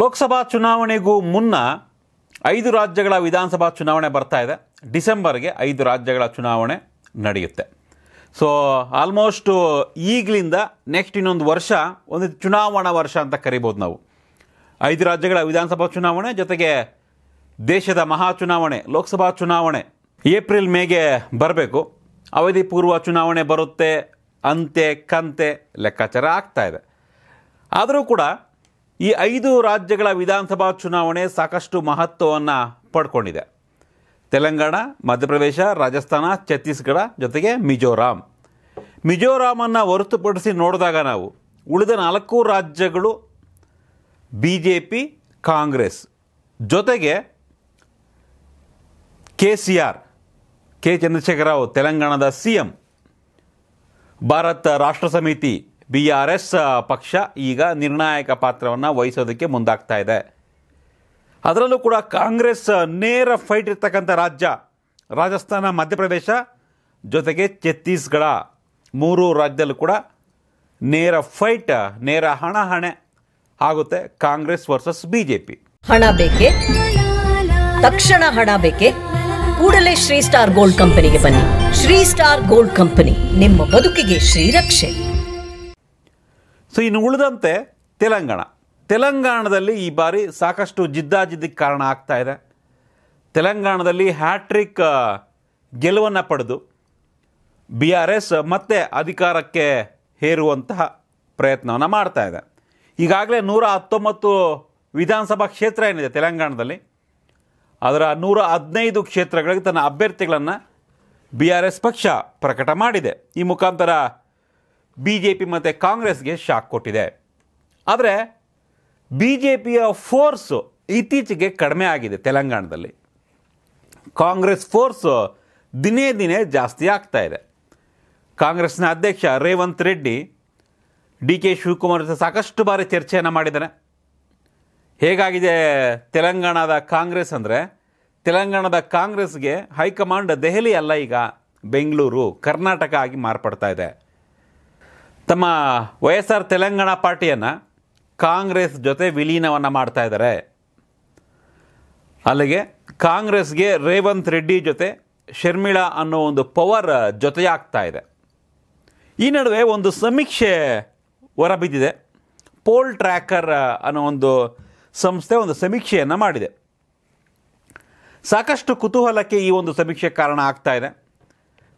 ಲೋಕಸಭಾ ಚುನಾವಣೆಗೂ ಮುನ್ನ ಐದು ರಾಜ್ಯಗಳ ವಿಧಾನಸಭಾ ಚುನಾವಣೆ ಬರ್ತಾ ಇದೆ ಡಿಸೆಂಬರ್ಗೆ ಐದು ರಾಜ್ಯಗಳ ಚುನಾವಣೆ ನಡೆಯುತ್ತೆ ಸೊ ಆಲ್ಮೋಸ್ಟು ಈಗಲಿಂದ ನೆಕ್ಸ್ಟ್ ಇನ್ನೊಂದು ವರ್ಷ ಒಂದು ಚುನಾವಣಾ ವರ್ಷ ಅಂತ ಕರಿಬೋದು ನಾವು ಐದು ರಾಜ್ಯಗಳ ವಿಧಾನಸಭಾ ಚುನಾವಣೆ ಜೊತೆಗೆ ದೇಶದ ಮಹಾ ಚುನಾವಣೆ ಲೋಕಸಭಾ ಚುನಾವಣೆ ಏಪ್ರಿಲ್ ಮೇಗೆ ಬರಬೇಕು ಅವಧಿ ಪೂರ್ವ ಚುನಾವಣೆ ಬರುತ್ತೆ ಅಂತೆ ಕಂತೆ ಲೆಕ್ಕಾಚಾರ ಆಗ್ತಾ ಇದೆ ಆದರೂ ಕೂಡ ಈ ಐದು ರಾಜ್ಯಗಳ ವಿಧಾನಸಭಾ ಚುನಾವಣೆ ಸಾಕಷ್ಟು ಮಹತ್ವವನ್ನು ಪಡ್ಕೊಂಡಿದೆ ತೆಲಂಗಾಣ ಮಧ್ಯಪ್ರದೇಶ ರಾಜಸ್ಥಾನ ಛತ್ತೀಸ್ಗಢ ಜೊತೆಗೆ ಮಿಜೋರಾಂ ಮಿಜೋರಾಮನ್ನು ಹೊರತುಪಡಿಸಿ ನೋಡಿದಾಗ ನಾವು ಉಳಿದ ನಾಲ್ಕು ರಾಜ್ಯಗಳು ಬಿ ಜೆ ಪಿ ಕಾಂಗ್ರೆಸ್ ಜೊತೆಗೆ K C R K Chandrashekar Rao ತೆಲಂಗಾಣದ ಸಿ ಎಂ ಭಾರತ ರಾಷ್ಟ್ರ ಸಮಿತಿ ಬಿ ಆರ್ ಎಸ್ ಪಕ್ಷ ಈಗ ನಿರ್ಣಾಯಕ ಪಾತ್ರವನ್ನು ವಹಿಸೋದಕ್ಕೆ ಮುಂದಾಗ್ತಾ ಇದೆ ಅದರಲ್ಲೂ ಕೂಡ ಕಾಂಗ್ರೆಸ್ ನೇರ ಫೈಟ್ ಇರ್ತಕ್ಕಂಥ ರಾಜ್ಯ ರಾಜಸ್ಥಾನ ಮಧ್ಯಪ್ರದೇಶ ಜೊತೆಗೆ ಛತ್ತೀಸ್ಗಢ ಮೂರು ರಾಜ್ಯದಲ್ಲೂ ಕೂಡ ನೇರ ಫೈಟ್ ನೇರ ಹಣಹಣೆ ಆಗುತ್ತೆ ಕಾಂಗ್ರೆಸ್ ವರ್ಸಸ್ ಬಿಜೆಪಿ ಹಣ ಬೇಕೆ ತಕ್ಷಣ ಹಣ ಬೇಕೆ ಕೂಡಲೇ ಶ್ರೀ ಸ್ಟಾರ್ ಗೋಲ್ಡ್ ಕಂಪನಿಗೆ ಬನ್ನಿ ಶ್ರೀ ಸ್ಟಾರ್ ಗೋಲ್ಡ್ ಕಂಪನಿ ನಿಮ್ಮ ಬದುಕಿಗೆ ಶ್ರೀರಕ್ಷೆ ಸೊ ಇನ್ನು ಉಳಿದಂತೆ ತೆಲಂಗಾಣ ತೆಲಂಗಾಣದಲ್ಲಿ ಈ ಬಾರಿ ಸಾಕಷ್ಟು ಜಿದ್ದಾಜಿದ್ದಿಗೆ ಕಾರಣ ಆಗ್ತಾ ಇದೆ ತೆಲಂಗಾಣದಲ್ಲಿ ಹ್ಯಾಟ್ರಿಕ್ ಗೆಲುವನ್ನು ಪಡೆದು ಬಿ ಆರ್ ಎಸ್ ಮತ್ತೆ ಅಧಿಕಾರಕ್ಕೆ ಹೇರುವಂತಹ ಪ್ರಯತ್ನವನ್ನು ಮಾಡ್ತಾ ಇದೆ ಈಗಾಗಲೇ ನೂರ ಹತ್ತೊಂಬತ್ತು ವಿಧಾನಸಭಾ ಕ್ಷೇತ್ರ ಏನಿದೆ ತೆಲಂಗಾಣದಲ್ಲಿ ಅದರ ನೂರ ಹದಿನೈದು ಕ್ಷೇತ್ರಗಳಿಗೆ ತನ್ನ ಅಭ್ಯರ್ಥಿಗಳನ್ನು ಬಿ ಆರ್ ಎಸ್ ಪಕ್ಷ ಪ್ರಕಟ ಮಾಡಿದೆ ಈ ಮುಖಾಂತರ ಬಿ ಜೆ ಪಿ ಮತ್ತು ಕಾಂಗ್ರೆಸ್ಗೆ ಶಾಕ್ ಕೊಟ್ಟಿದೆ ಆದರೆ ಬಿ ಜೆ ಪಿಯ ಫೋರ್ಸು ಇತ್ತೀಚೆಗೆ ಕಡಿಮೆ ಆಗಿದೆ ತೆಲಂಗಾಣದಲ್ಲಿ ಕಾಂಗ್ರೆಸ್ ಫೋರ್ಸು ದಿನೇ ದಿನೇ ಜಾಸ್ತಿ ಆಗ್ತಾ ಇದೆ ಕಾಂಗ್ರೆಸ್ನ ಅಧ್ಯಕ್ಷ ರೇವಂತ್ ರೆಡ್ಡಿ ಡಿ ಕೆ ಶಿವಕುಮಾರ್ ಜೊತೆ ಸಾಕಷ್ಟು ಬಾರಿ ಚರ್ಚೆಯನ್ನು ಮಾಡಿದ್ದಾರೆ ಹೇಗಾಗಿದೆ ತೆಲಂಗಾಣದ ಕಾಂಗ್ರೆಸ್ ಅಂದರೆ ತೆಲಂಗಾಣದ ಕಾಂಗ್ರೆಸ್ಗೆ ಹೈಕಮಾಂಡ್ ದೆಹಲಿ ಅಲ್ಲ ಈಗ ಬೆಂಗಳೂರು ಕರ್ನಾಟಕ ಆಗಿ ಮಾರ್ಪಡ್ತಾ ಇದೆ ತಮ್ಮ ವೈ ಎಸ್ ಆರ್ ತೆಲಂಗಾಣ ಪಾರ್ಟಿಯನ್ನು ಕಾಂಗ್ರೆಸ್ ಜೊತೆ ವಿಲೀನವನ್ನು ಮಾಡ್ತಾ ಇದ್ದಾರೆ ಅಲ್ಲಿಗೆ ಕಾಂಗ್ರೆಸ್ಗೆ ರೇವಂತ್ ರೆಡ್ಡಿ ಜೊತೆ ಶರ್ಮಿಳಾ ಅನ್ನೋ ಒಂದು ಪವರ್ ಜೊತೆಯಾಗ್ತಾ ಇದೆ ಈ ನಡುವೆ ಒಂದು ಸಮೀಕ್ಷೆ ಹೊರಬಿದ್ದಿದೆ ಪೋಲ್ ಟ್ರ್ಯಾಕರ್ ಅನ್ನೋ ಒಂದು ಸಂಸ್ಥೆ ಒಂದು ಸಮೀಕ್ಷೆಯನ್ನು ಮಾಡಿದೆ ಸಾಕಷ್ಟು ಕುತೂಹಲಕ್ಕೆ ಈ ಒಂದು ಸಮೀಕ್ಷೆ ಕಾರಣ ಆಗ್ತಾ ಇದೆ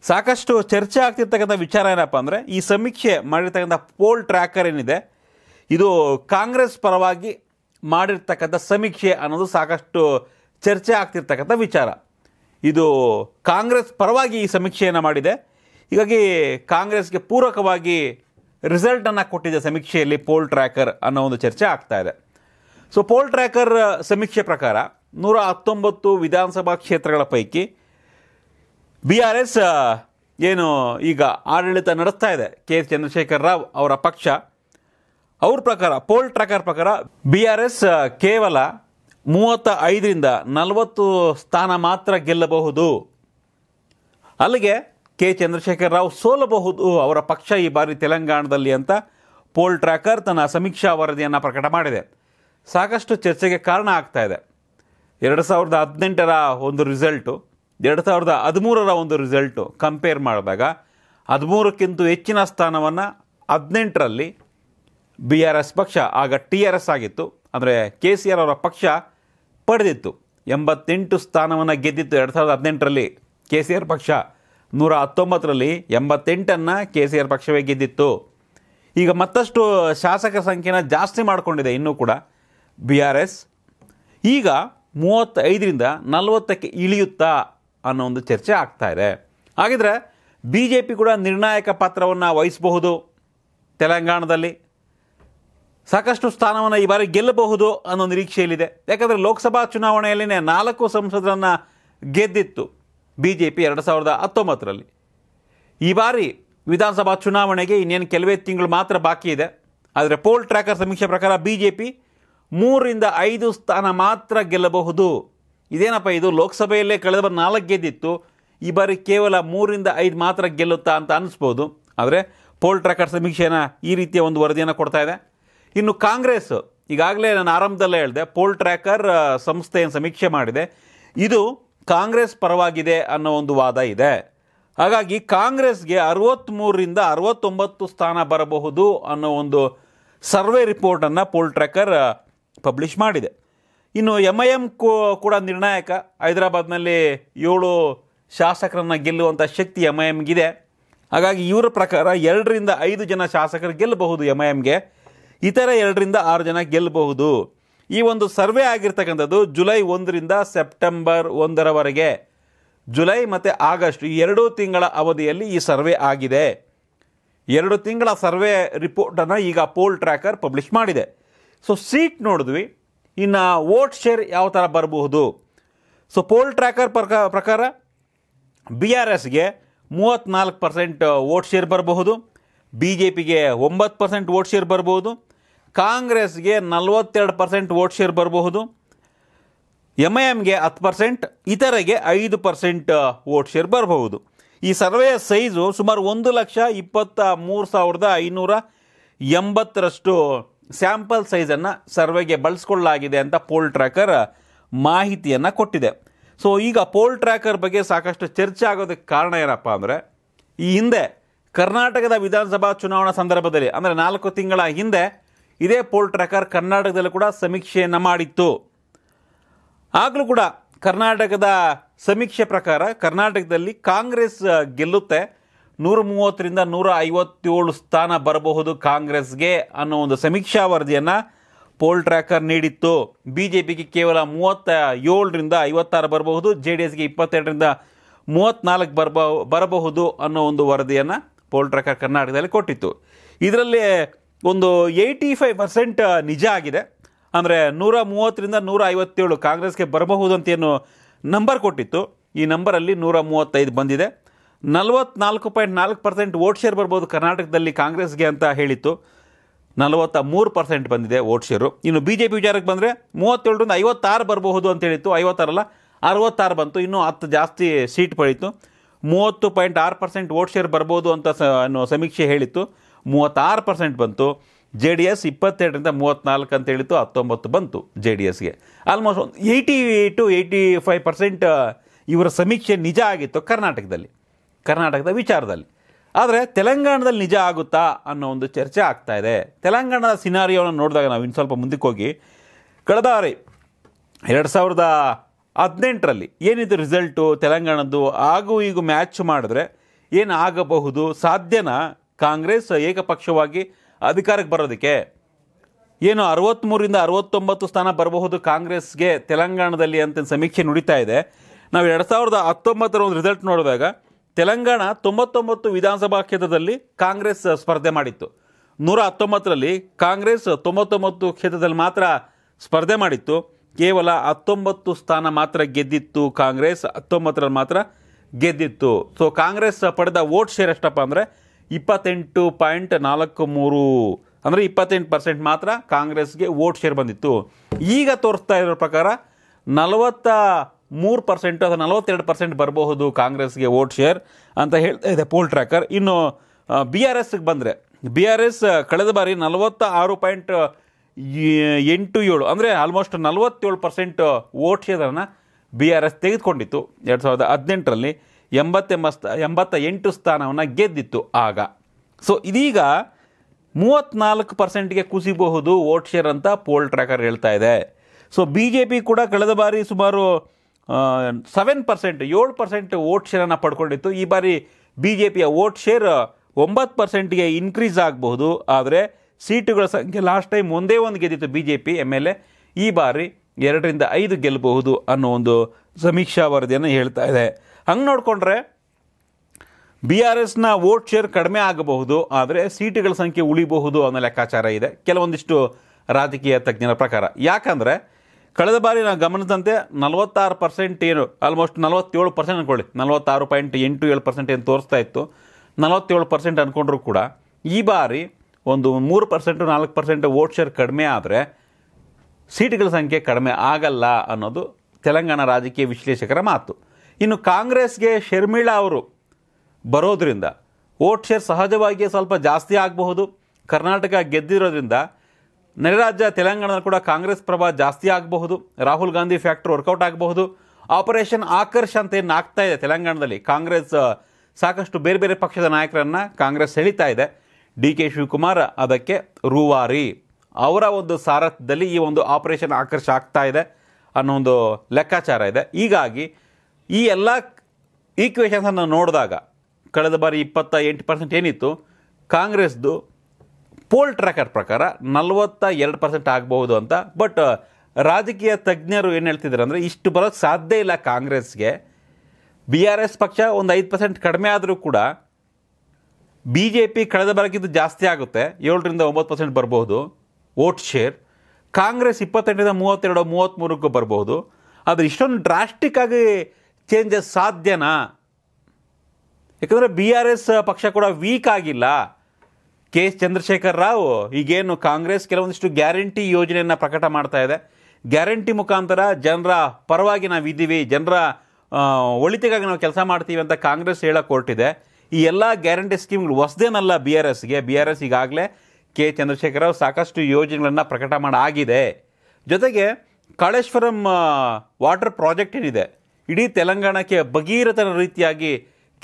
ಸಾಕಷ್ಟು ಚರ್ಚೆ ಆಗ್ತಿರ್ತಕ್ಕಂಥ ವಿಚಾರ ಏನಪ್ಪ ಅಂದರೆ ಈ ಸಮೀಕ್ಷೆ ಮಾಡಿರ್ತಕ್ಕಂಥ ಪೋಲ್ ಟ್ರ್ಯಾಕರ್ ಏನಿದೆ ಇದು ಕಾಂಗ್ರೆಸ್ ಪರವಾಗಿ ಮಾಡಿರ್ತಕ್ಕಂಥ ಸಮೀಕ್ಷೆ ಅನ್ನೋದು ಸಾಕಷ್ಟು ಚರ್ಚೆ ಆಗ್ತಿರ್ತಕ್ಕಂಥ ವಿಚಾರ ಇದು ಕಾಂಗ್ರೆಸ್ ಪರವಾಗಿ ಈ ಸಮೀಕ್ಷೆಯನ್ನು ಮಾಡಿದೆ ಹೀಗಾಗಿ ಕಾಂಗ್ರೆಸ್ಗೆ ಪೂರಕವಾಗಿ ರಿಸಲ್ಟನ್ನು ಕೊಟ್ಟಿದೆ ಸಮೀಕ್ಷೆಯಲ್ಲಿ ಪೋಲ್ ಟ್ರ್ಯಾಕರ್ ಅನ್ನೋ ಒಂದು ಚರ್ಚೆ ಆಗ್ತಾ ಇದೆ ಸೊ ಪೋಲ್ ಟ್ರ್ಯಾಕರ್ ಸಮೀಕ್ಷೆ ಪ್ರಕಾರ ನೂರ ಹತ್ತೊಂಬತ್ತು ವಿಧಾನಸಭಾ ಕ್ಷೇತ್ರಗಳ ಪೈಕಿ ಬಿ ಆರ್ ಎಸ್ ಏನು ಈಗ ಆಡಳಿತ ನಡೆಸ್ತಾ ಇದೆ ಕೆ ಎಸ್ ಚಂದ್ರಶೇಖರ್ ರಾವ್ ಅವರ ಪಕ್ಷ ಅವ್ರ ಪ್ರಕಾರ ಪೋಲ್ ಟ್ರ್ಯಾಕರ್ ಪ್ರಕಾರ ಬಿ ಆರ್ ಎಸ್ ಕೇವಲ ಮೂವತ್ತ ಐದರಿಂದ ನಲವತ್ತು ಸ್ಥಾನ ಮಾತ್ರ ಗೆಲ್ಲಬಹುದು ಅಲ್ಲಿಗೆ ಕೆ ಚಂದ್ರಶೇಖರ್ ರಾವ್ ಸೋಲಬಹುದು ಅವರ ಪಕ್ಷ ಈ ಬಾರಿ ತೆಲಂಗಾಣದಲ್ಲಿ ಅಂತ ಪೋಲ್ ಟ್ರ್ಯಾಕರ್ ತನ್ನ ಸಮೀಕ್ಷಾ ವರದಿಯನ್ನು ಪ್ರಕಟ ಮಾಡಿದೆ ಸಾಕಷ್ಟು ಚರ್ಚೆಗೆ ಕಾರಣ ಆಗ್ತಾ ಇದೆ ಎರಡು ಸಾವಿರದ ಹದಿನೆಂಟರ ಒಂದು ರಿಸಲ್ಟು ಎರಡು ಸಾವಿರದ ಹದಿಮೂರರ ಒಂದು ರಿಸಲ್ಟು ಕಂಪೇರ್ ಮಾಡಿದಾಗ ಹದಿಮೂರಕ್ಕಿಂತ ಹೆಚ್ಚಿನ ಸ್ಥಾನವನ್ನು ಹದಿನೆಂಟರಲ್ಲಿ ಬಿ ಆರ್ ಎಸ್ ಪಕ್ಷ ಆಗ ಟಿ ಆರ್ ಎಸ್ ಆಗಿತ್ತು ಅಂದರೆ ಕೆ ಸಿ ಆರ್ ಅವರ ಪಕ್ಷ ಪಡೆದಿತ್ತು ಎಂಬತ್ತೆಂಟು ಸ್ಥಾನವನ್ನು ಗೆದ್ದಿತ್ತು ಎರಡು ಸಾವಿರದ ಹದಿನೆಂಟರಲ್ಲಿ ಕೆ ಸಿ ಆರ್ ಪಕ್ಷ ನೂರ ಹತ್ತೊಂಬತ್ತರಲ್ಲಿ ಎಂಬತ್ತೆಂಟನ್ನು ಕೆ ಸಿ ಆರ್ ಪಕ್ಷವೇ ಗೆದ್ದಿತ್ತು ಈಗ ಮತ್ತಷ್ಟು ಶಾಸಕರ ಸಂಖ್ಯೆನ ಜಾಸ್ತಿ ಮಾಡಿಕೊಂಡಿದೆ ಇನ್ನೂ ಕೂಡ ಬಿ ಆರ್ ಎಸ್ ಈಗ ಮೂವತ್ತೈದರಿಂದ ನಲವತ್ತಕ್ಕೆ ಇಳಿಯುತ್ತಾ ಅನ್ನೋ ಒಂದು ಚರ್ಚೆ ಆಗ್ತಾ ಇದೆ ಹಾಗಿದ್ರೆ ಬಿ ಜೆ ಪಿ ಕೂಡ ನಿರ್ಣಾಯಕ ಪಾತ್ರವನ್ನು ವಹಿಸಬಹುದು ತೆಲಂಗಾಣದಲ್ಲಿ ಸಾಕಷ್ಟು ಸ್ಥಾನವನ್ನು ಈ ಬಾರಿ ಗೆಲ್ಲಬಹುದು ಅನ್ನೋ ನಿರೀಕ್ಷೆಯಲ್ಲಿದೆ ಯಾಕಂದರೆ ಲೋಕಸಭಾ ಚುನಾವಣೆಯಲ್ಲಿ ನಾಲ್ಕು ಸಂಸದರನ್ನು ಗೆದ್ದಿತ್ತು ಬಿ ಜೆ ಪಿ ಎರಡು ಸಾವಿರದ ಹತ್ತೊಂಬತ್ತರಲ್ಲಿ ಈ ಬಾರಿ ವಿಧಾನಸಭಾ ಚುನಾವಣೆಗೆ ಇನ್ನೇನು ಕೆಲವೇ ತಿಂಗಳು ಮಾತ್ರ ಬಾಕಿ ಇದೆ ಆದರೆ ಪೋಲ್ ಟ್ರ್ಯಾಕರ್ ಸಮೀಕ್ಷೆ ಪ್ರಕಾರ ಬಿ ಜೆ ಪಿ ಮೂರರಿಂದ ಐದು ಸ್ಥಾನ ಮಾತ್ರ ಗೆಲ್ಲಬಹುದು ಇದೇನಪ್ಪ ಇದು ಲೋಕಸಭೆಯಲ್ಲೇ ಕಳೆದ ಬಾರಿ ನಾಲ್ಕು ಗೆದ್ದಿತ್ತು ಈ ಬಾರಿ ಕೇವಲ ಮೂರಿಂದ ಐದು ಮಾತ್ರ ಗೆಲ್ಲುತ್ತಾ ಅಂತ ಅನ್ನಿಸ್ಬೋದು ಆದರೆ ಪೋಲ್ ಟ್ರ್ಯಾಕರ್ ಸಮೀಕ್ಷೆನ ಈ ರೀತಿಯ ಒಂದು ವರದಿಯನ್ನು ಕೊಡ್ತಾ ಇದೆ ಇನ್ನು ಕಾಂಗ್ರೆಸ್ ಈಗಾಗಲೇ ನಾನು ಆರಂಭದಲ್ಲೇ ಹೇಳಿದೆ ಪೋಲ್ ಟ್ರ್ಯಾಕರ್ ಸಂಸ್ಥೆಯನ್ನು ಸಮೀಕ್ಷೆ ಮಾಡಿದೆ ಇದು ಕಾಂಗ್ರೆಸ್ ಪರವಾಗಿದೆ ಅನ್ನೋ ಒಂದು ವಾದ ಇದೆ ಹಾಗಾಗಿ ಕಾಂಗ್ರೆಸ್ಗೆ ಅರವತ್ತ್ಮೂರರಿಂದ ಅರವತ್ತೊಂಬತ್ತು ಸ್ಥಾನ ಬರಬಹುದು ಅನ್ನೋ ಒಂದು ಸರ್ವೆ ರಿಪೋರ್ಟನ್ನು ಪೋಲ್ ಟ್ರ್ಯಾಕರ್ ಪಬ್ಲಿಷ್ ಮಾಡಿದೆ ಇನ್ನು ಎಮ್ ಐ ಎಮ್ ಕೂಡ ನಿರ್ಣಾಯಕ ಹೈದರಾಬಾದ್ನಲ್ಲಿ ಏಳು ಶಾಸಕರನ್ನು ಗೆಲ್ಲುವಂಥ ಶಕ್ತಿ ಎಮ್ ಐ ಎಮ್ಗಿದೆ ಹಾಗಾಗಿ ಇವರ ಪ್ರಕಾರ ಎರಡರಿಂದ ಐದು ಜನ ಶಾಸಕರು ಗೆಲ್ಲಬಹುದು ಎಮ್ ಐ ಎಮ್ಗೆ ಇತರ ಎರಡರಿಂದ ಆರು ಜನ ಗೆಲ್ಲಬಹುದು ಈ ಒಂದು ಸರ್ವೆ ಆಗಿರ್ತಕ್ಕಂಥದ್ದು ಜುಲೈ ಒಂದರಿಂದ ಸೆಪ್ಟೆಂಬರ್ ಒಂದರವರೆಗೆ ಜುಲೈ ಮತ್ತು ಆಗಸ್ಟ್ ಈ ಎರಡು ತಿಂಗಳ ಅವಧಿಯಲ್ಲಿ ಈ ಸರ್ವೆ ಆಗಿದೆ ಎರಡು ತಿಂಗಳ ಸರ್ವೆ ರಿಪೋರ್ಟನ್ನು ಈಗ ಪೋಲ್ ಟ್ರ್ಯಾಕರ್ ಪಬ್ಲಿಷ್ ಮಾಡಿದೆ ಸೊ ಸೀಟ್ ನೋಡಿದ್ವಿ ಇನ್ನು ವೋಟ್ ಶೇರ್ ಯಾವ ಥರ ಬರಬಹುದು ಸೊ ಪೋಲ್ ಟ್ರ್ಯಾಕರ್ ಪ್ರಕ ಪ್ರಕಾರ ಬಿ ಆರ್ ಎಸ್ಗೆ ಮೂವತ್ತ್ನಾಲ್ಕು ಪರ್ಸೆಂಟ್ ವೋಟ್ ಶೇರ್ ಬರಬಹುದು ಬಿ ಜೆ ಪಿಗೆ ಒಂಬತ್ತು ಪರ್ಸೆಂಟ್ ವೋಟ್ ಶೇರ್ ಬರಬಹುದು ಕಾಂಗ್ರೆಸ್ಗೆ ನಲ್ವತ್ತೆರಡು ಪರ್ಸೆಂಟ್ ವೋಟ್ ಶೇರ್ ಬರಬಹುದು ಎಮ್ ಐ ಎಮ್ಗೆ ಹತ್ತು ಪರ್ಸೆಂಟ್ ಇತರೆಗೆ ಐದು ಪರ್ಸೆಂಟ್ ವೋಟ್ ಶೇರ್ ಬರಬಹುದು ಈ ಸರ್ವೆಯ ಸೈಜು ಸುಮಾರು ಒಂದು ಲಕ್ಷ ಇಪ್ಪತ್ತ ಮೂರು ಸಾವಿರದ ಐನೂರ ಎಂಬತ್ತರಷ್ಟು ಸ್ಯಾಂಪಲ್ ಸೈಜನ್ನು ಸರ್ವೆಗೆ ಬಳಸ್ಕೊಳ್ಳಲಾಗಿದೆ ಅಂತ ಪೋಲ್ ಟ್ರ್ಯಾಕರ್ ಮಾಹಿತಿಯನ್ನು ಕೊಟ್ಟಿದೆ ಸೊ ಈಗ ಪೋಲ್ ಟ್ರ್ಯಾಕರ್ ಬಗ್ಗೆ ಸಾಕಷ್ಟು ಚರ್ಚೆ ಆಗೋದಕ್ಕೆ ಕಾರಣ ಏನಪ್ಪ ಅಂದರೆ ಈ ಹಿಂದೆ ಕರ್ನಾಟಕದ ವಿಧಾನಸಭಾ ಚುನಾವಣಾ ಸಂದರ್ಭದಲ್ಲಿ ಅಂದರೆ ನಾಲ್ಕು ತಿಂಗಳ ಹಿಂದೆ ಇದೇ ಪೋಲ್ ಟ್ರ್ಯಾಕರ್ ಕರ್ನಾಟಕದಲ್ಲೂ ಕೂಡ ಸಮೀಕ್ಷೆಯನ್ನು ಮಾಡಿತ್ತು ಆಗಲೂ ಕೂಡ ಕರ್ನಾಟಕದ ಸಮೀಕ್ಷೆ ಪ್ರಕಾರ ಕರ್ನಾಟಕದಲ್ಲಿ ಕಾಂಗ್ರೆಸ್ ಗೆಲ್ಲುತ್ತೆ ನೂರ ಮೂವತ್ತರಿಂದ ನೂರ ಐವತ್ತೇಳು ಸ್ಥಾನ ಬರಬಹುದು ಕಾಂಗ್ರೆಸ್ಗೆ ಅನ್ನೋ ಒಂದು ಸಮೀಕ್ಷಾ ವರದಿಯನ್ನು ಪೋಲ್ ಟ್ರ್ಯಾಕರ್ ನೀಡಿತ್ತು ಬಿ ಜೆ ಪಿಗೆ ಕೇವಲ ಮೂವತ್ತ ಏಳರಿಂದ ಐವತ್ತಾರು ಬರಬಹುದು ಜೆ ಡಿ ಎಸ್ಗೆ ಇಪ್ಪತ್ತೆರಡರಿಂದ ಮೂವತ್ತ್ನಾಲ್ಕು ಬರಬ ಬರಬಹುದು ಅನ್ನೋ ಒಂದು ವರದಿಯನ್ನು ಪೋಲ್ ಟ್ರ್ಯಾಕರ್ ಕರ್ನಾಟಕದಲ್ಲಿ ಕೊಟ್ಟಿತ್ತು ಇದರಲ್ಲಿ ಒಂದು ಏಯ್ಟಿ ಫೈವ್ ಪರ್ಸೆಂಟ್ ನಿಜ ಆಗಿದೆ ಅಂದರೆ ನೂರ ಮೂವತ್ತರಿಂದ ನೂರ ಐವತ್ತೇಳು ಕಾಂಗ್ರೆಸ್ಗೆ ಬರಬಹುದು ಅಂತ ನಂಬರ್ ಕೊಟ್ಟಿತ್ತು ಈ ನಂಬರಲ್ಲಿ ನೂರ ಮೂವತ್ತೈದು ಬಂದಿದೆ ನಲವತ್ನಾಲ್ಕು ಪಾಯಿಂಟ್ ನಾಲ್ಕು ಪರ್ಸೆಂಟ್ ವೋಟ್ ಶೇರ್ ಬರ್ಬೋದು ಕರ್ನಾಟಕದಲ್ಲಿ ಕಾಂಗ್ರೆಸ್ಗೆ ಅಂತ ಹೇಳಿತ್ತು ನಲವತ್ತ ಮೂರು ಪರ್ಸೆಂಟ್ ಬಂದಿದೆ ವೋಟ್ ಶೇರು ಇನ್ನು ಬಿ ಜೆ ಪಿ ವಿಚಾರಕ್ಕೆ ಬಂದರೆ ಮೂವತ್ತೇಳರಿಂದ ಐವತ್ತಾರು ಬರಬಹುದು ಅಂತ ಹೇಳಿತ್ತು ಐವತ್ತಾರಲ್ಲ ಅರವತ್ತಾರು ಬಂತು ಇನ್ನೂ ಹತ್ತು ಜಾಸ್ತಿ ಸೀಟ್ ಪಡೀತು ಮೂವತ್ತು ಪಾಯಿಂಟ್ ಆರು ಪರ್ಸೆಂಟ್ ವೋಟ್ ಶೇರ್ ಬರ್ಬೋದು ಅಂತ ಅನ್ನೋ ಸಮೀಕ್ಷೆ ಹೇಳಿತ್ತು ಮೂವತ್ತಾರು ಪರ್ಸೆಂಟ್ ಬಂತು ಜೆ ಡಿ ಎಸ್ ಇಪ್ಪತ್ತೆರಡರಿಂದ ಮೂವತ್ತ್ನಾಲ್ಕು ಅಂತ ಹೇಳಿತ್ತು ಹತ್ತೊಂಬತ್ತು ಬಂತು ಜೆ ಡಿ ಎಸ್ಗೆ ಆಲ್ಮೋಸ್ಟ್ ಒಂದು eighty two eighty five percent ಇವರ ಸಮೀಕ್ಷೆ ನಿಜ ಆಗಿತ್ತು ಕರ್ನಾಟಕದಲ್ಲಿ ಕರ್ನಾಟಕದ ವಿಚಾರದಲ್ಲಿ ಆದರೆ ತೆಲಂಗಾಣದಲ್ಲಿ ನಿಜ ಆಗುತ್ತಾ ಅನ್ನೋ ಒಂದು ಚರ್ಚೆ ಆಗ್ತಾ ಇದೆ ತೆಲಂಗಾಣದ ಸಿನಾರಿಯೋವನ್ನು ನೋಡಿದಾಗ ನಾವು ಇನ್ನು ಸ್ವಲ್ಪ ಮುಂದಕ್ಕೆ ಹೋಗಿ ಕಳೆದ ಬಾರಿ ಎರಡು ಸಾವಿರದ ಹದಿನೆಂಟರಲ್ಲಿ ಏನಿದು ರಿಸಲ್ಟು ತೆಲಂಗಾಣದ್ದು ಆಗು ಈಗ ಮ್ಯಾಚ್ ಮಾಡಿದ್ರೆ ಏನು ಆಗಬಹುದು ಸಾಧ್ಯನಾ ಕಾಂಗ್ರೆಸ್ ಏಕಪಕ್ಷವಾಗಿ ಅಧಿಕಾರಕ್ಕೆ ಬರೋದಕ್ಕೆ ಏನು ಅರವತ್ತ್ಮೂರಿಂದ ಅರವತ್ತೊಂಬತ್ತು ಸ್ಥಾನ ಬರಬಹುದು ಕಾಂಗ್ರೆಸ್ಗೆ ತೆಲಂಗಾಣದಲ್ಲಿ ಅಂತ ಸಮೀಕ್ಷೆ ನುಡಿತಾ ಇದೆ ನಾವು ಎರಡು ಸಾವಿರದ ಹತ್ತೊಂಬತ್ತರ ಒಂದು ರಿಸಲ್ಟ್ ನೋಡಿದಾಗ ತೆಲಂಗಾಣ ತೊಂಬತ್ತೊಂಬತ್ತು ವಿಧಾನಸಭಾ ಕ್ಷೇತ್ರದಲ್ಲಿ ಕಾಂಗ್ರೆಸ್ ಸ್ಪರ್ಧೆ ಮಾಡಿತ್ತು ನೂರ ಹತ್ತೊಂಬತ್ತರಲ್ಲಿ ಕಾಂಗ್ರೆಸ್ ತೊಂಬತ್ತೊಂಬತ್ತು ಕ್ಷೇತ್ರದಲ್ಲಿ ಮಾತ್ರ ಸ್ಪರ್ಧೆ ಮಾಡಿತ್ತು ಕೇವಲ ಹತ್ತೊಂಬತ್ತು ಸ್ಥಾನ ಮಾತ್ರ ಗೆದ್ದಿತ್ತು ಕಾಂಗ್ರೆಸ್ ಹತ್ತೊಂಬತ್ತರಲ್ಲಿ ಮಾತ್ರ ಗೆದ್ದಿತ್ತು ಸೊ ಕಾಂಗ್ರೆಸ್ ಪಡೆದ ವೋಟ್ ಶೇರ್ ಎಷ್ಟಪ್ಪ ಅಂದರೆ ಇಪ್ಪತ್ತೆಂಟು ಪಾಯಿಂಟ್ ನಾಲ್ಕು ಮೂರು ಅಂದರೆ ಇಪ್ಪತ್ತೆಂಟು ಪರ್ಸೆಂಟ್ ಮಾತ್ರ ಕಾಂಗ್ರೆಸ್ಗೆ ವೋಟ್ ಶೇರ್ ಬಂದಿತ್ತು ಈಗ ತೋರಿಸ್ತಾ ಇರೋ ಪ್ರಕಾರ ನಲವತ್ತ ಮೂರು ಪರ್ಸೆಂಟು ಅಥವಾ ನಲವತ್ತೆರಡು ಪರ್ಸೆಂಟ್ ಬರಬಹುದು ಕಾಂಗ್ರೆಸ್ಗೆ ವೋಟ್ ಶೇರ್ ಅಂತ ಹೇಳ್ತಾ ಇದೆ ಪೋಲ್ ಟ್ರ್ಯಾಕರ್ ಇನ್ನು ಬಿ ಆರ್ ಎಸ್ಗೆ ಬಂದರೆ ಬಿ ಆರ್ ಎಸ್ ಕಳೆದ ಬಾರಿ ನಲವತ್ತ ಆರು ಪಾಯಿಂಟ್ ಎಂಟು ಏಳು ಅಂದರೆ ಆಲ್ಮೋಸ್ಟ್ ನಲವತ್ತೇಳು ಪರ್ಸೆಂಟ್ ವೋಟ್ ಶೇರನ್ನು ಬಿ ಆರ್ ಎಸ್ ತೆಗೆದುಕೊಂಡಿತ್ತು ಎರಡು ಸಾವಿರದ ಹದಿನೆಂಟರಲ್ಲಿ ಎಂಬತ್ತೆಂಬ ಸ್ಥ ಎಂಬತ್ತ ಎಂಟು ಸ್ಥಾನವನ್ನು ಗೆದ್ದಿತ್ತು ಆಗ ಸೊ ಇದೀಗ ಮೂವತ್ತ್ನಾಲ್ಕು ಪರ್ಸೆಂಟ್ಗೆ ಕುಸಿಬಹುದು ವೋಟ್ ಶೇರ್ ಅಂತ ಪೋಲ್ ಟ್ರ್ಯಾಕರ್ ಹೇಳ್ತಾ ಇದೆ ಸೊ ಬಿ ಜೆ ಪಿ ಕೂಡ ಕಳೆದ ಬಾರಿ ಸುಮಾರು ಸೆವೆನ್ ಪರ್ಸೆಂಟ್ ಏಳು ಪರ್ಸೆಂಟ್ ವೋಟ್ ಶೇರನ್ನು ಪಡ್ಕೊಂಡಿತ್ತು ಈ ಬಾರಿ ಬಿ ಜೆ ಪಿಯ ವೋಟ್ ಶೇರ್ ಒಂಬತ್ತು ಪರ್ಸೆಂಟ್ಗೆ ಇನ್ಕ್ರೀಸ್ ಆಗಬಹುದು ಆದರೆ ಸೀಟುಗಳ ಸಂಖ್ಯೆ ಲಾಸ್ಟ್ ಟೈಮ್ ಒಂದೇ ಒಂದು ಗೆದ್ದಿತ್ತು B J P M L A ಈ ಬಾರಿ ಎರಡರಿಂದ ಐದು ಗೆಲ್ಲಬಹುದು ಅನ್ನೋ ಒಂದು ಸಮೀಕ್ಷಾ ವರದಿಯನ್ನು ಹೇಳ್ತಾ ಇದೆ ಹಂಗೆ ನೋಡಿಕೊಂಡ್ರೆ ಬಿ ಆರ್ ಎಸ್ನ ವೋಟ್ ಶೇರ್ ಕಡಿಮೆ ಆಗಬಹುದು ಆದರೆ ಸೀಟುಗಳ ಸಂಖ್ಯೆ ಉಳಿಬಹುದು ಅನ್ನೋ ಲೆಕ್ಕಾಚಾರ ಇದೆ ಕೆಲವೊಂದಿಷ್ಟು ರಾಜಕೀಯ ತಜ್ಞರ ಪ್ರಕಾರ ಯಾಕಂದರೆ ಕಳೆದ ಬಾರಿ ನಾವು ಗಮನಿಸಿದಂತೆ ನಲವತ್ತಾರು ಪರ್ಸೆಂಟ್ ಏನು ಆಲ್ಮೋಸ್ಟ್ ನಲವತ್ತೇಳು ಪರ್ಸೆಂಟ್ ಅಂದ್ಕೊಳ್ಳಿ ನಲವತ್ತಾರು ಪಾಯಿಂಟ್ ಎಂಟು ಏಳು ಪರ್ಸೆಂಟ್ ಏನು ತೋರಿಸ್ತಾ ಇತ್ತು ನಲವತ್ತೇಳು ಪರ್ಸೆಂಟ್ ಅಂದ್ಕೊಂಡ್ರೂ ಕೂಡ ಈ ಬಾರಿ ಒಂದು ಮೂರು ಪರ್ಸೆಂಟು ನಾಲ್ಕು ಪರ್ಸೆಂಟ್ ವೋಟ್ ಶೇರ್ ಕಡಿಮೆ ಆದರೆ ಸೀಟ್ಗಳ ಸಂಖ್ಯೆ ಕಡಿಮೆ ಆಗಲ್ಲ ಅನ್ನೋದು ತೆಲಂಗಾಣ ರಾಜಕೀಯ ವಿಶ್ಲೇಷಕರ ಮಾತು ಇನ್ನು ಕಾಂಗ್ರೆಸ್ಗೆ ಶರ್ಮಿಳಾ ಅವರು ಬರೋದರಿಂದ ವೋಟ್ ಶೇರ್ ಸಹಜವಾಗಿಯೇ ಸ್ವಲ್ಪ ಜಾಸ್ತಿ ಆಗಬಹುದು ಕರ್ನಾಟಕ ಗೆದ್ದಿರೋದ್ರಿಂದ ನೆರೆ ರಾಜ್ಯ ತೆಲಂಗಾಣದಲ್ಲಿ ಕೂಡ ಕಾಂಗ್ರೆಸ್ ಪ್ರಭಾವ ಜಾಸ್ತಿ ಆಗಬಹುದು ರಾಹುಲ್ ಗಾಂಧಿ ಫ್ಯಾಕ್ಟ್ರಿ ವರ್ಕೌಟ್ ಆಗಬಹುದು ಆಪರೇಷನ್ ಆಕರ್ಷ ಅಂತ ಏನು ಇದೆ ತೆಲಂಗಾಣದಲ್ಲಿ ಕಾಂಗ್ರೆಸ್ ಸಾಕಷ್ಟು ಬೇರೆ ಬೇರೆ ಪಕ್ಷದ ನಾಯಕರನ್ನು ಕಾಂಗ್ರೆಸ್ ಸೆಳೀತಾ ಇದೆ ಡಿ ಕೆ ಶಿವಕುಮಾರ್ ಅದಕ್ಕೆ ರೂವಾರಿ ಅವರ ಒಂದು ಸಾರಥ್ಯದಲ್ಲಿ ಈ ಒಂದು ಆಪರೇಷನ್ ಆಕರ್ಷ ಆಗ್ತಾ ಇದೆ ಅನ್ನೋ ಒಂದು ಲೆಕ್ಕಾಚಾರ ಇದೆ ಹೀಗಾಗಿ ಈ ಎಲ್ಲ ಈಕ್ವೇಷನ್ಸನ್ನು ನೋಡಿದಾಗ ಕಳೆದ ಬಾರಿ ಇಪ್ಪತ್ತ ಎಂಟು ಪರ್ಸೆಂಟ್ ಏನಿತ್ತು ಕಾಂಗ್ರೆಸ್ದು ಪೋಲ್ ಟ್ರ್ಯಾಕರ್ ಪ್ರಕಾರ ನಲವತ್ತ ಎರಡು ಪರ್ಸೆಂಟ್ ಆಗಬಹುದು ಅಂತ ಬಟ್ ರಾಜಕೀಯ ತಜ್ಞರು ಏನು ಹೇಳ್ತಿದ್ದಾರೆ ಅಂದರೆ ಇಷ್ಟು ಬರೋಕ್ಕೆ ಸಾಧ್ಯ ಇಲ್ಲ ಕಾಂಗ್ರೆಸ್ಗೆ ಬಿ ಆರ್ ಎಸ್ ಪಕ್ಷ ಒಂದು ಐದು ಪರ್ಸೆಂಟ್ ಕಡಿಮೆ ಆದರೂ ಕೂಡ ಬಿ ಜೆ ಪಿ ಕಳೆದ ಬರೋಕ್ಕಿಂತ ಜಾಸ್ತಿ ಆಗುತ್ತೆ ಏಳರಿಂದ ಒಂಬತ್ತು ಪರ್ಸೆಂಟ್ ಬರಬಹುದು ವೋಟ್ ಶೇರ್ ಕಾಂಗ್ರೆಸ್ ಇಪ್ಪತ್ತೆಂಟರಿಂದ ಮೂವತ್ತೆರಡು ಮೂವತ್ತ್ಮೂರಕ್ಕೂ ಬರ್ಬೋದು ಆದರೆ ಇಷ್ಟೊಂದು ಡ್ರಾಸ್ಟಿಕ್ಕಾಗಿ ಚೇಂಜಸ್ ಸಾಧ್ಯನಾ ಯಾಕಂದರೆ ಬಿ ಆರ್ ಎಸ್ ಪಕ್ಷ ಕೂಡ ವೀಕ್ ಆಗಿಲ್ಲ ಕೆ ಎಸ್ ಚಂದ್ರಶೇಖರ್ ರಾವ್ ಈಗೇನು ಕಾಂಗ್ರೆಸ್ ಕೆಲವೊಂದಿಷ್ಟು ಗ್ಯಾರಂಟಿ ಯೋಜನೆಯನ್ನು ಪ್ರಕಟ ಮಾಡ್ತಾ ಇದೆ ಗ್ಯಾರಂಟಿ ಮುಖಾಂತರ ಜನರ ಪರವಾಗಿ ನಾವು ಇದ್ದೀವಿ ಜನರ ಒಳಿತಿಗಾಗಿ ನಾವು ಕೆಲಸ ಮಾಡ್ತೀವಿ ಅಂತ ಕಾಂಗ್ರೆಸ್ ಹೇಳೋಕೆ ಹೊರಟಿದೆ ಈ ಎಲ್ಲ ಗ್ಯಾರಂಟಿ ಸ್ಕೀಮ್ಗಳು ಹೊಸದೇನಲ್ಲ ಬಿ ಆರ್ ಎಸ್ಗೆ ಬಿ ಆರ್ ಎಸ್ ಈಗಾಗಲೇ ಕೆ ಚಂದ್ರಶೇಖರ್ ರಾವ್ ಸಾಕಷ್ಟು ಯೋಜನೆಗಳನ್ನು ಪ್ರಕಟ ಮಾಡಾಗಿದೆ ಜೊತೆಗೆ ಕಾಳೇಶ್ವರಂ ವಾಟರ್ ಪ್ರಾಜೆಕ್ಟ್ ಏನಿದೆ ಇಡೀ ತೆಲಂಗಾಣಕ್ಕೆ ಭಗೀರಥನ ರೀತಿಯಾಗಿ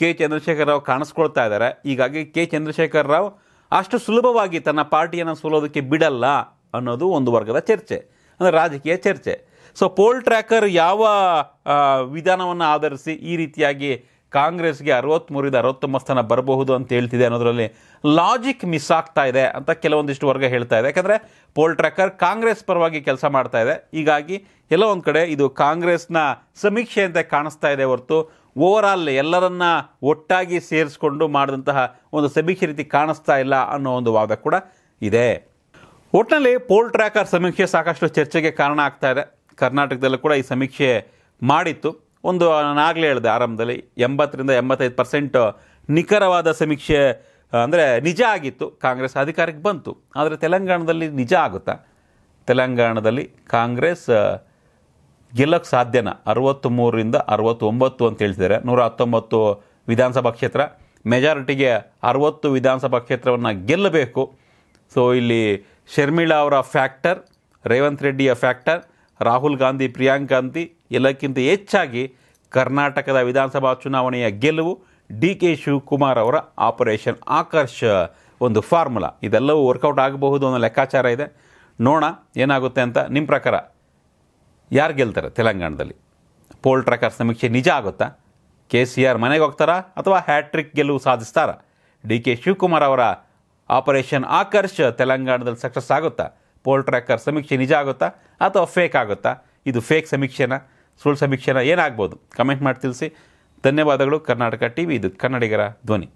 ಕೆ ಚಂದ್ರಶೇಖರ್ ರಾವ್ ಕಾಣಿಸ್ಕೊಳ್ತಾ ಇದ್ದಾರೆ ಹೀಗಾಗಿ ಕೆ ಚಂದ್ರಶೇಖರ್ ರಾವ್ ಅಷ್ಟು ಸುಲಭವಾಗಿ ತನ್ನ ಪಾರ್ಟಿಯನ್ನು ಸೋಲೋದಕ್ಕೆ ಬಿಡಲ್ಲ ಅನ್ನೋದು ಒಂದು ವರ್ಗದ ಚರ್ಚೆ ಅಂದರೆ ರಾಜಕೀಯ ಚರ್ಚೆ ಸೊ ಪೋಲ್ ಟ್ರ್ಯಾಕರ್ ಯಾವ ವಿಧಾನವನ್ನು ಆಧರಿಸಿ ಈ ರೀತಿಯಾಗಿ ಕಾಂಗ್ರೆಸ್ಗೆ ಅರವತ್ತ್ಮೂರಿಂದ ಅರವತ್ತೊಂಬತ್ತು ಸ್ಥಾನ ಬರಬಹುದು ಅಂತ ಹೇಳ್ತಿದೆ ಅನ್ನೋದರಲ್ಲಿ ಲಾಜಿಕ್ ಮಿಸ್ ಆಗ್ತಾ ಇದೆ ಅಂತ ಕೆಲವೊಂದಿಷ್ಟು ವರ್ಗ ಹೇಳ್ತಾ ಇದೆ ಯಾಕಂದರೆ ಪೋಲ್ ಟ್ರ್ಯಾಕರ್ ಕಾಂಗ್ರೆಸ್ ಪರವಾಗಿ ಕೆಲಸ ಮಾಡ್ತಾ ಇದೆ ಹೀಗಾಗಿ ಎಲ್ಲೋ ಒಂದು ಕಡೆ ಇದು ಕಾಂಗ್ರೆಸ್ನ ಸಮೀಕ್ಷೆ ಅಂತ ಕಾಣಿಸ್ತಾ ಇದೆ ಹೊರತು ಓವರ್ ಆಲ್ ಎಲ್ಲರನ್ನ ಒಟ್ಟಾಗಿ ಸೇರಿಸ್ಕೊಂಡು ಮಾಡಿದಂತಹ ಒಂದು ಸಮೀಕ್ಷೆ ರೀತಿ ಕಾಣಿಸ್ತಾ ಇಲ್ಲ ಅನ್ನೋ ಒಂದು ವಾದ ಕೂಡ ಇದೆ ಒಟ್ಟಿನಲ್ಲಿ ಪೋಲ್ ಟ್ರ್ಯಾಕರ್ ಸಮೀಕ್ಷೆ ಸಾಕಷ್ಟು ಚರ್ಚೆಗೆ ಕಾರಣ ಆಗ್ತಾ ಇದೆ ಕರ್ನಾಟಕದಲ್ಲೂ ಕೂಡ ಈ ಸಮೀಕ್ಷೆ ಮಾಡಿತ್ತು ಒಂದು ನಾನು ಆಗಲೇ ಹೇಳಿದೆ ಆರಂಭದಲ್ಲಿ ಎಂಬತ್ತರಿಂದ ಎಂಬತ್ತೈದು ಪರ್ಸೆಂಟ್ ನಿಖರವಾದ ಸಮೀಕ್ಷೆ ಅಂದರೆ ನಿಜ ಆಗಿತ್ತು ಕಾಂಗ್ರೆಸ್ ಅಧಿಕಾರಕ್ಕೆ ಬಂತು ಆದರೆ ತೆಲಂಗಾಣದಲ್ಲಿ ನಿಜ ಆಗುತ್ತಾ ತೆಲಂಗಾಣದಲ್ಲಿ ಕಾಂಗ್ರೆಸ್ ಗೆಲ್ಲಕ್ಕೆ ಸಾಧ್ಯನಾ ಅರವತ್ತು ಮೂರರಿಂದ ಅರವತ್ತೊಂಬತ್ತು ಅಂತ ಹೇಳ್ತಿದ್ದಾರೆ ನೂರ ಹತ್ತೊಂಬತ್ತು ವಿಧಾನಸಭಾ ಕ್ಷೇತ್ರ ಮೆಜಾರಿಟಿಗೆ ಅರವತ್ತು ವಿಧಾನಸಭಾ ಕ್ಷೇತ್ರವನ್ನು ಗೆಲ್ಲಬೇಕು ಸೊ ಇಲ್ಲಿ ಶರ್ಮಿಳಾ ಅವರ ಫ್ಯಾಕ್ಟರ್ ರೇವಂತ್ ರೆಡ್ಡಿಯ ಫ್ಯಾಕ್ಟರ್ ರಾಹುಲ್ ಗಾಂಧಿ ಪ್ರಿಯಾಂಕ್ ಗಾಂಧಿ ಎಲ್ಲಕ್ಕಿಂತ ಹೆಚ್ಚಾಗಿ ಕರ್ನಾಟಕದ ವಿಧಾನಸಭಾ ಚುನಾವಣೆಯ ಗೆಲುವು ಡಿ ಕೆ ಶಿವಕುಮಾರ್ ಅವರ ಆಪರೇಷನ್ ಆಕರ್ಷ ಒಂದು ಫಾರ್ಮುಲಾ ಇದೆಲ್ಲವೂ ವರ್ಕೌಟ್ ಆಗಬಹುದು ಅನ್ನೋ ಲೆಕ್ಕಾಚಾರ ಇದೆ ನೋಡೋಣ ಏನಾಗುತ್ತೆ ಅಂತ ನಿಮ್ಮ ಪ್ರಕಾರ ಯಾರು ಗೆಲ್ತಾರೆ ತೆಲಂಗಾಣದಲ್ಲಿ ಪೋಲ್ ಟ್ರ್ಯಾಕರ್ ಸಮೀಕ್ಷೆ ನಿಜ ಆಗುತ್ತಾ ಕೆ ಸಿ ಆರ್ ಮನೆಗೆ ಹೋಗ್ತಾರಾ ಅಥವಾ ಹ್ಯಾಟ್ರಿಕ್ ಗೆಲುವು ಸಾಧಿಸ್ತಾರಾ ಡಿ ಕೆ ಶಿವಕುಮಾರ್ ಅವರ ಆಪರೇಷನ್ ಆಕರ್ಷ್ ತೆಲಂಗಾಣದಲ್ಲಿ ಸಕ್ಸಸ್ ಆಗುತ್ತಾ ಪೋಲ್ ಟ್ರ್ಯಾಕರ್ ಸಮೀಕ್ಷೆ ನಿಜ ಆಗುತ್ತಾ ಅಥವಾ ಫೇಕ್ ಆಗುತ್ತಾ ಇದು ಫೇಕ್ ಸಮೀಕ್ಷೆನ ಸುಳ್ಳು ಸಮೀಕ್ಷೆನ ಏನಾಗ್ಬೋದು ಕಮೆಂಟ್ ಮಾಡಿ ತಿಳಿಸಿ ಧನ್ಯವಾದಗಳು ಕರ್ನಾಟಕ ಟಿ ವಿ ಇದು ಕನ್ನಡಿಗರ ಧ್ವನಿ